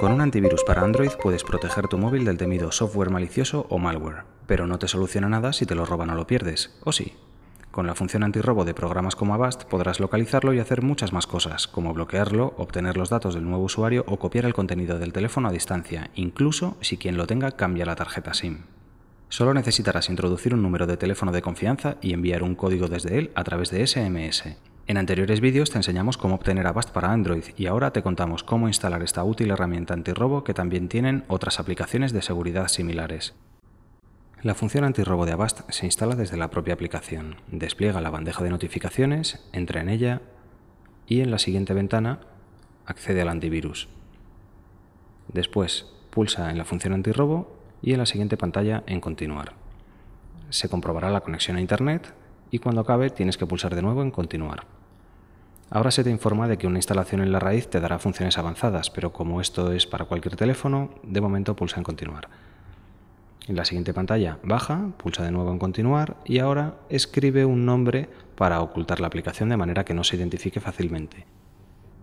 Con un antivirus para Android puedes proteger tu móvil del temido software malicioso o malware, pero no te soluciona nada si te lo roban o lo pierdes, ¿o sí? Con la función antirrobo de programas como Avast podrás localizarlo y hacer muchas más cosas, como bloquearlo, obtener los datos del nuevo usuario o copiar el contenido del teléfono a distancia, incluso si quien lo tenga cambia la tarjeta SIM. Solo necesitarás introducir un número de teléfono de confianza y enviar un código desde él a través de SMS. En anteriores vídeos te enseñamos cómo obtener Avast para Android y ahora te contamos cómo instalar esta útil herramienta antirrobo que también tienen otras aplicaciones de seguridad similares. La función antirrobo de Avast se instala desde la propia aplicación. Despliega la bandeja de notificaciones, entra en ella y en la siguiente ventana accede al antivirus. Después pulsa en la función antirrobo y en la siguiente pantalla en continuar. Se comprobará la conexión a internet y cuando acabe tienes que pulsar de nuevo en continuar. Ahora se te informa de que una instalación en la raíz te dará funciones avanzadas, pero como esto es para cualquier teléfono, de momento pulsa en continuar. En la siguiente pantalla baja, pulsa de nuevo en continuar y ahora escribe un nombre para ocultar la aplicación de manera que no se identifique fácilmente.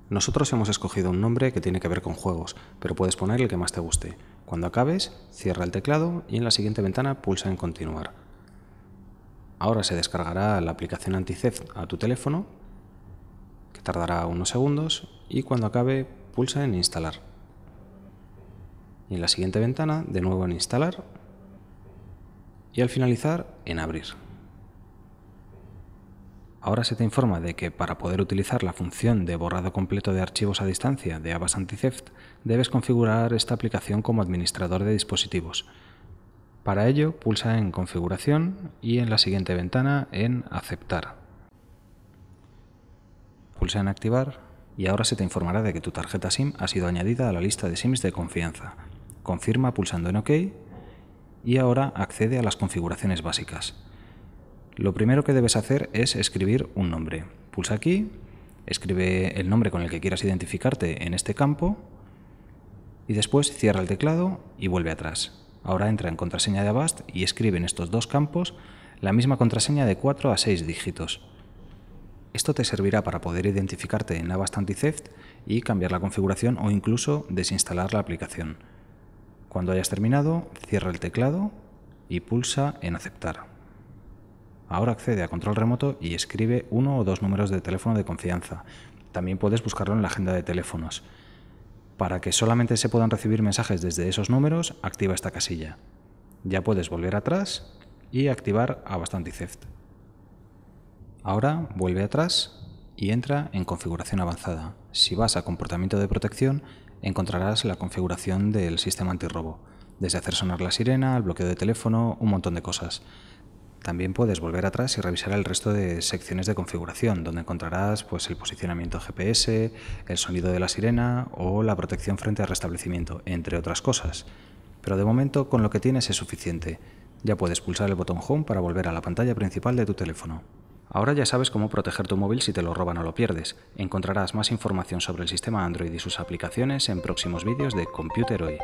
Nosotros hemos escogido un nombre que tiene que ver con juegos, pero puedes poner el que más te guste. Cuando acabes, cierra el teclado y en la siguiente ventana pulsa en continuar. Ahora se descargará la aplicación anti a tu teléfono tardará unos segundos, y cuando acabe pulsa en instalar. Y en la siguiente ventana, de nuevo en instalar, y al finalizar en abrir. Ahora se te informa de que para poder utilizar la función de borrado completo de archivos a distancia de Avast anti debes configurar esta aplicación como administrador de dispositivos. Para ello, pulsa en Configuración y en la siguiente ventana en Aceptar pulsa en activar y ahora se te informará de que tu tarjeta SIM ha sido añadida a la lista de SIMs de confianza. Confirma pulsando en OK y ahora accede a las configuraciones básicas. Lo primero que debes hacer es escribir un nombre. Pulsa aquí, escribe el nombre con el que quieras identificarte en este campo y después cierra el teclado y vuelve atrás. Ahora entra en contraseña de abast y escribe en estos dos campos la misma contraseña de 4 a 6 dígitos. Esto te servirá para poder identificarte en Avast y cambiar la configuración o incluso desinstalar la aplicación. Cuando hayas terminado, cierra el teclado y pulsa en Aceptar. Ahora accede a control remoto y escribe uno o dos números de teléfono de confianza. También puedes buscarlo en la agenda de teléfonos. Para que solamente se puedan recibir mensajes desde esos números, activa esta casilla. Ya puedes volver atrás y activar a Ahora vuelve atrás y entra en configuración avanzada. Si vas a comportamiento de protección, encontrarás la configuración del sistema antirrobo, desde hacer sonar la sirena, el bloqueo de teléfono, un montón de cosas. También puedes volver atrás y revisar el resto de secciones de configuración, donde encontrarás pues, el posicionamiento GPS, el sonido de la sirena o la protección frente al restablecimiento, entre otras cosas. Pero de momento con lo que tienes es suficiente. Ya puedes pulsar el botón Home para volver a la pantalla principal de tu teléfono. Ahora ya sabes cómo proteger tu móvil si te lo roban o lo pierdes. Encontrarás más información sobre el sistema Android y sus aplicaciones en próximos vídeos de Computer Hoy.